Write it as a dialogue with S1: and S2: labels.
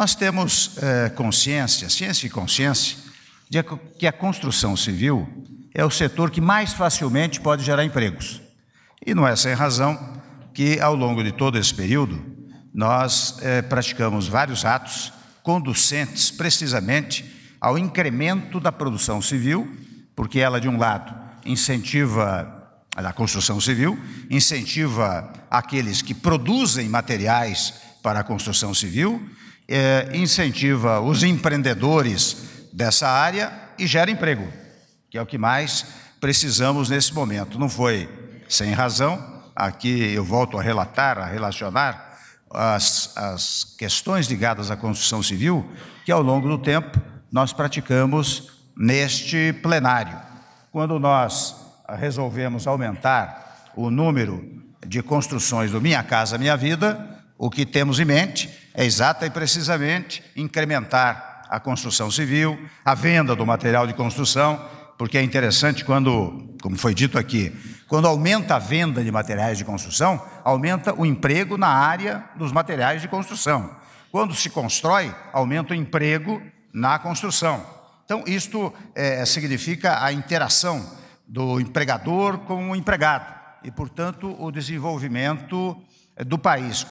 S1: Nós temos é, consciência, ciência e consciência, de que a construção civil é o setor que mais facilmente pode gerar empregos. E não é sem razão que, ao longo de todo esse período, nós é, praticamos vários atos conducentes precisamente ao incremento da produção civil, porque ela, de um lado, incentiva a construção civil, incentiva aqueles que produzem materiais para a construção civil, é, incentiva os empreendedores dessa área e gera emprego, que é o que mais precisamos nesse momento. Não foi sem razão, aqui eu volto a relatar, a relacionar as, as questões ligadas à construção civil que ao longo do tempo nós praticamos neste plenário. Quando nós resolvemos aumentar o número de construções do Minha Casa Minha Vida, o que temos em mente é exata e precisamente incrementar a construção civil, a venda do material de construção, porque é interessante quando, como foi dito aqui, quando aumenta a venda de materiais de construção, aumenta o emprego na área dos materiais de construção. Quando se constrói, aumenta o emprego na construção. Então, isto é, significa a interação do empregador com o empregado e, portanto, o desenvolvimento é, do país.